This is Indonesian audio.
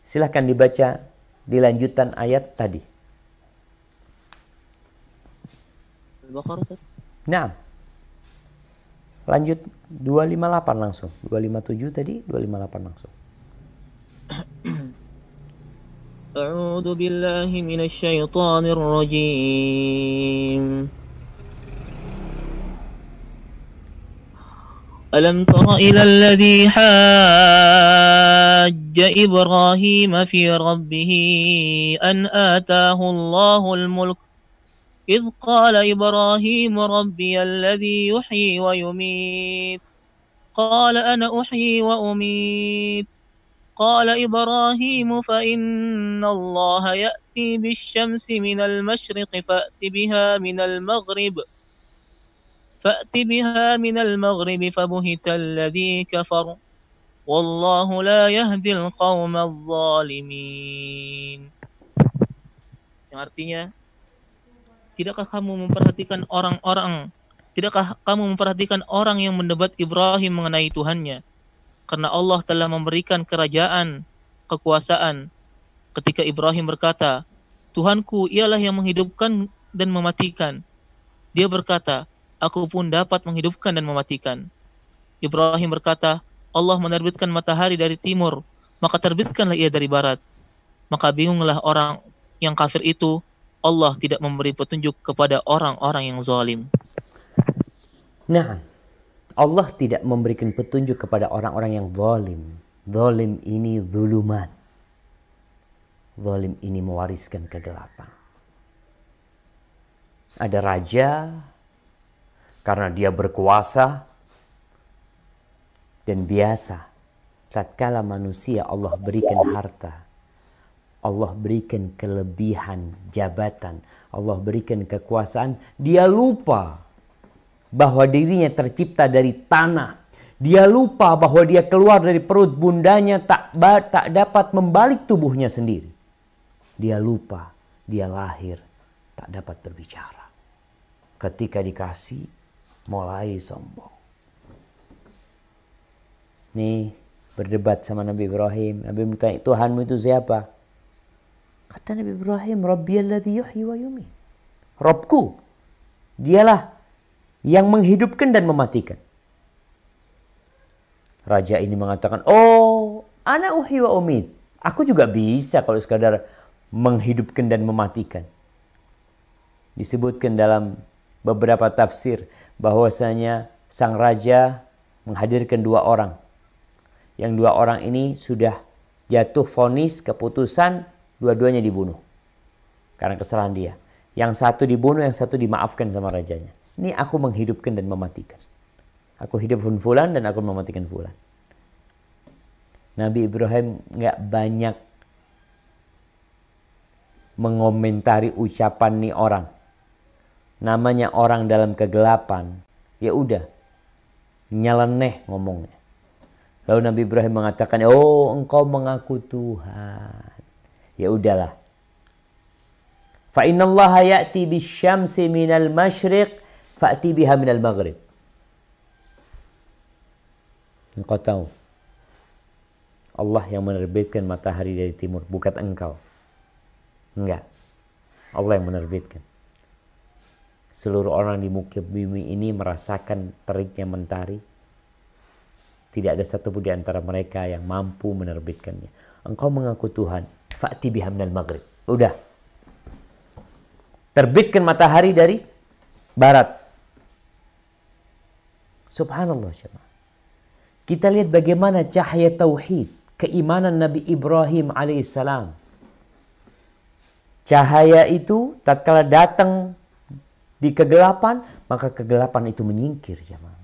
Silahkan dibaca di lanjutan ayat tadi. Nah, lanjut 258 langsung. 257 tadi, 258 langsung. أعوذ بالله من الشيطان الرجيم ألم تر إلى الذي حاج إبراهيم في ربه أن آتاه الله الملك إذ قال إبراهيم ربي الذي يحيي ويميت قال أنا أحيي وأميت قال إبراهيم فإن الله يأتي بالشمس من المشرق فأت بها من المغرب ۖ فأت بها من المغرب فبهت الذي كفر والله لا يهدي القوم الظالمين yang artinya tidakkah kamu memperhatikan orang-orang tidakkah kamu memperhatikan orang yang mendebat Ibrahim mengenai Tuhannya karena Allah telah memberikan kerajaan kekuasaan ketika Ibrahim berkata Tuhanku ialah yang menghidupkan dan mematikan dia berkata aku pun dapat menghidupkan dan mematikan. Ibrahim berkata, Allah menerbitkan matahari dari timur, maka terbitkanlah ia dari barat. Maka bingunglah orang yang kafir itu, Allah tidak memberi petunjuk kepada orang-orang yang zalim. Nah, Allah tidak memberikan petunjuk kepada orang-orang yang zalim. Zalim ini zulumat. Zalim ini mewariskan kegelapan. Ada raja karena dia berkuasa dan biasa. Tatkala manusia Allah berikan harta, Allah berikan kelebihan jabatan, Allah berikan kekuasaan, dia lupa bahwa dirinya tercipta dari tanah. Dia lupa bahwa dia keluar dari perut bundanya tak tak dapat membalik tubuhnya sendiri. Dia lupa dia lahir tak dapat berbicara. Ketika dikasih mulai sombong. Nih berdebat sama Nabi Ibrahim. Nabi bertanya Tuhanmu itu siapa? Kata Nabi Ibrahim, Rabbi alladhi yuhyi wa yumi. Robku, dialah yang menghidupkan dan mematikan. Raja ini mengatakan, oh, ana uhyi wa umid. Aku juga bisa kalau sekadar menghidupkan dan mematikan. Disebutkan dalam beberapa tafsir, bahwasanya sang raja menghadirkan dua orang. Yang dua orang ini sudah jatuh vonis keputusan dua-duanya dibunuh. Karena kesalahan dia. Yang satu dibunuh, yang satu dimaafkan sama rajanya. Ini aku menghidupkan dan mematikan. Aku hidup fulan dan aku mematikan fulan. Nabi Ibrahim nggak banyak mengomentari ucapan nih orang namanya orang dalam kegelapan, ya udah nyeleneh ngomongnya. Lalu Nabi Ibrahim mengatakan, "Oh, engkau mengaku Tuhan." Ya udahlah. Fa innallaha ya'ti bisyamsi minal masyriq fa'ti biha minal maghrib. Engkau tahu Allah yang menerbitkan matahari dari timur, bukan engkau. Enggak. Allah yang menerbitkan seluruh orang di muka bumi ini merasakan teriknya mentari. Tidak ada satupun di antara mereka yang mampu menerbitkannya. Engkau mengaku Tuhan, fakti bihamnal maghrib. Udah. Terbitkan matahari dari barat. Subhanallah Kita lihat bagaimana cahaya tauhid, keimanan Nabi Ibrahim alaihissalam. Cahaya itu tatkala datang di kegelapan, maka kegelapan itu menyingkir jemaah.